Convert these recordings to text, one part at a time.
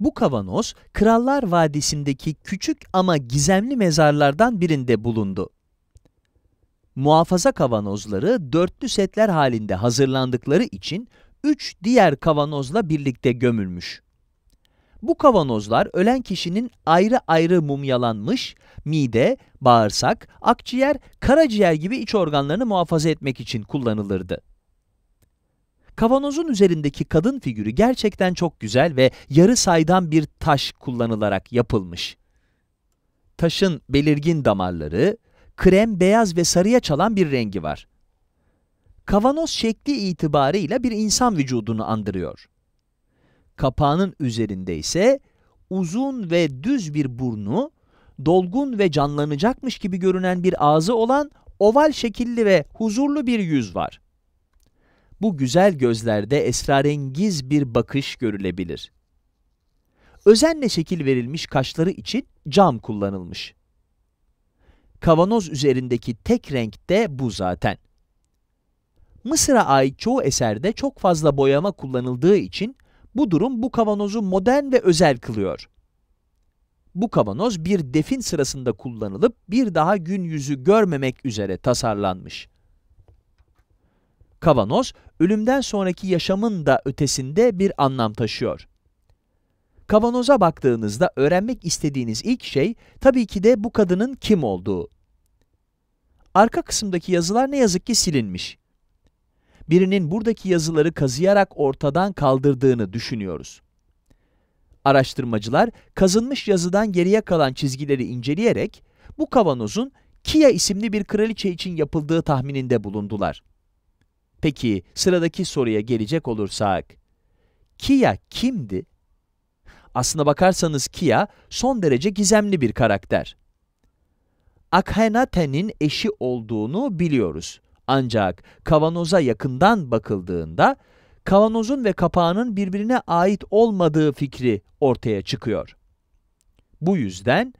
Bu kavanoz, Krallar Vadisi'ndeki küçük ama gizemli mezarlardan birinde bulundu. Muhafaza kavanozları dörtlü setler halinde hazırlandıkları için üç diğer kavanozla birlikte gömülmüş. Bu kavanozlar ölen kişinin ayrı ayrı mumyalanmış, mide, bağırsak, akciğer, karaciğer gibi iç organlarını muhafaza etmek için kullanılırdı. Kavanozun üzerindeki kadın figürü gerçekten çok güzel ve yarı saydam bir taş kullanılarak yapılmış. Taşın belirgin damarları, krem, beyaz ve sarıya çalan bir rengi var. Kavanoz şekli itibarıyla bir insan vücudunu andırıyor. Kapağının üzerinde ise uzun ve düz bir burnu, dolgun ve canlanacakmış gibi görünen bir ağzı olan oval şekilli ve huzurlu bir yüz var bu güzel gözlerde esrarengiz bir bakış görülebilir. Özenle şekil verilmiş kaşları için cam kullanılmış. Kavanoz üzerindeki tek renk de bu zaten. Mısır'a ait çoğu eserde çok fazla boyama kullanıldığı için bu durum bu kavanozu modern ve özel kılıyor. Bu kavanoz bir defin sırasında kullanılıp bir daha gün yüzü görmemek üzere tasarlanmış kavanoz, ölümden sonraki yaşamın da ötesinde bir anlam taşıyor. Kavanoza baktığınızda öğrenmek istediğiniz ilk şey, tabii ki de bu kadının kim olduğu. Arka kısımdaki yazılar ne yazık ki silinmiş. Birinin buradaki yazıları kazıyarak ortadan kaldırdığını düşünüyoruz. Araştırmacılar, kazınmış yazıdan geriye kalan çizgileri inceleyerek, bu kavanozun Kia isimli bir kraliçe için yapıldığı tahmininde bulundular. Peki sıradaki soruya gelecek olursak, Kia kimdi? Aslına bakarsanız Kia son derece gizemli bir karakter. Akhenaten'in eşi olduğunu biliyoruz. Ancak kavanoza yakından bakıldığında kavanozun ve kapağının birbirine ait olmadığı fikri ortaya çıkıyor. Bu yüzden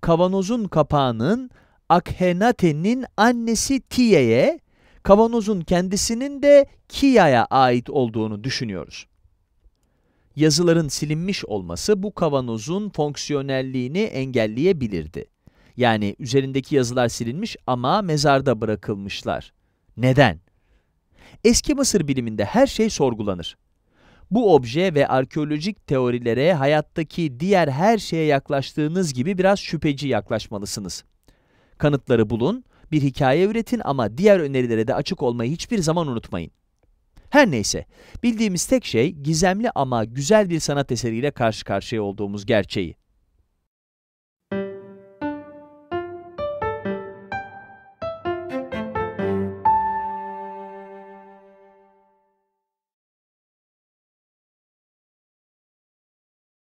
kavanozun kapağının Akhenaten'in annesi Tiye'ye kavanozun kendisinin de Kia'ya ait olduğunu düşünüyoruz. Yazıların silinmiş olması bu kavanozun fonksiyonelliğini engelleyebilirdi. Yani üzerindeki yazılar silinmiş ama mezarda bırakılmışlar. Neden? Eski Mısır biliminde her şey sorgulanır. Bu obje ve arkeolojik teorilere hayattaki diğer her şeye yaklaştığınız gibi biraz şüpheci yaklaşmalısınız. Kanıtları bulun bir hikaye üretin ama diğer önerilere de açık olmayı hiçbir zaman unutmayın. Her neyse, bildiğimiz tek şey gizemli ama güzel bir sanat eseriyle karşı karşıya olduğumuz gerçeği.